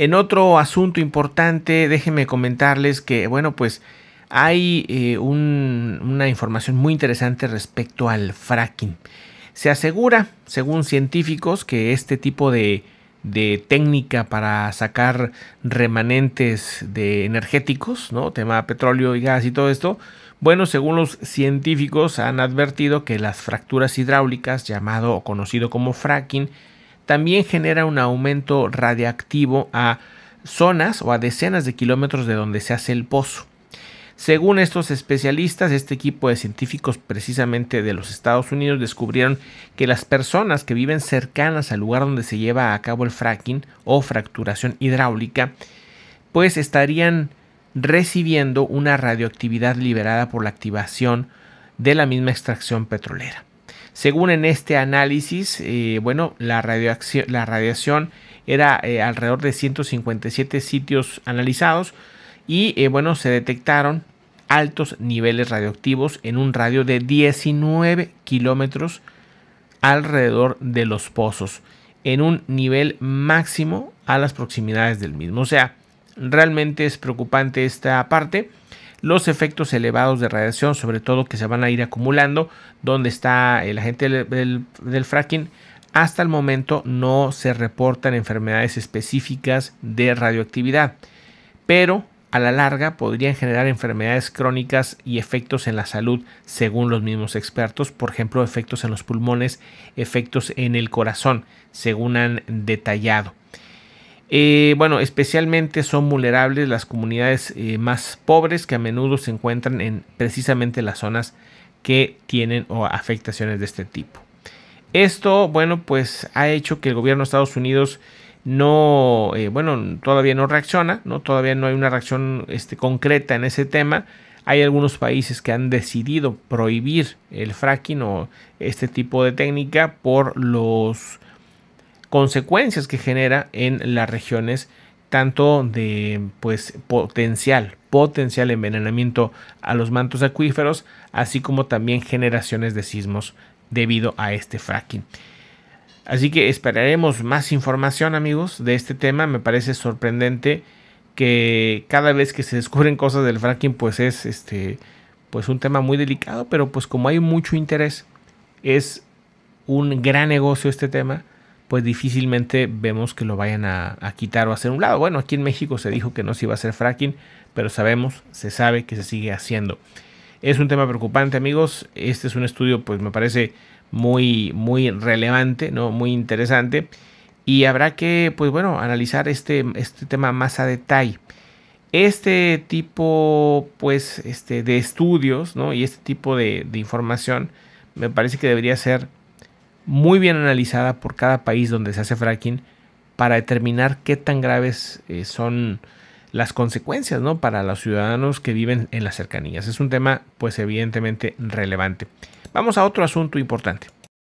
En otro asunto importante, déjenme comentarles que, bueno, pues hay eh, una información muy interesante respecto al fracking. Se asegura, según científicos, que este tipo de, de técnica para sacar remanentes de energéticos, ¿no? Tema petróleo y gas y todo esto. Bueno, según los científicos han advertido que las fracturas hidráulicas, llamado o conocido como fracking, también genera un aumento radiactivo a zonas o a decenas de kilómetros de donde se hace el pozo. Según estos especialistas, este equipo de científicos precisamente de los Estados Unidos descubrieron que las personas que viven cercanas al lugar donde se lleva a cabo el fracking o fracturación hidráulica, pues estarían recibiendo una radioactividad liberada por la activación de la misma extracción petrolera. Según en este análisis, eh, bueno, la, la radiación era eh, alrededor de 157 sitios analizados y eh, bueno, se detectaron altos niveles radioactivos en un radio de 19 kilómetros alrededor de los pozos, en un nivel máximo a las proximidades del mismo. O sea, realmente es preocupante esta parte los efectos elevados de radiación, sobre todo que se van a ir acumulando, donde está el agente del, del fracking, hasta el momento no se reportan enfermedades específicas de radioactividad, pero a la larga podrían generar enfermedades crónicas y efectos en la salud, según los mismos expertos, por ejemplo, efectos en los pulmones, efectos en el corazón, según han detallado. Eh, bueno, especialmente son vulnerables las comunidades eh, más pobres que a menudo se encuentran en precisamente las zonas que tienen afectaciones de este tipo. Esto, bueno, pues ha hecho que el gobierno de Estados Unidos no, eh, bueno, todavía no reacciona, ¿no? Todavía no hay una reacción este, concreta en ese tema. Hay algunos países que han decidido prohibir el fracking o este tipo de técnica por los consecuencias que genera en las regiones tanto de pues potencial potencial envenenamiento a los mantos acuíferos así como también generaciones de sismos debido a este fracking así que esperaremos más información amigos de este tema me parece sorprendente que cada vez que se descubren cosas del fracking pues es este pues un tema muy delicado pero pues como hay mucho interés es un gran negocio este tema pues difícilmente vemos que lo vayan a, quitar o hacer un lado. Bueno, aquí en México se dijo que no se iba a hacer fracking, pero sabemos, se sabe que se sigue haciendo. Es un tema preocupante, amigos. Este es un estudio, pues me parece muy, muy relevante, ¿no? Muy interesante. Y habrá que, pues bueno, analizar este, este tema más a detalle. Este tipo, pues, este, de estudios, ¿no? Y este tipo de, de información me parece que debería ser muy bien analizada por cada país donde se hace fracking para determinar qué tan graves eh, son las consecuencias ¿no? para los ciudadanos que viven en las cercanías. Es un tema pues evidentemente relevante. Vamos a otro asunto importante.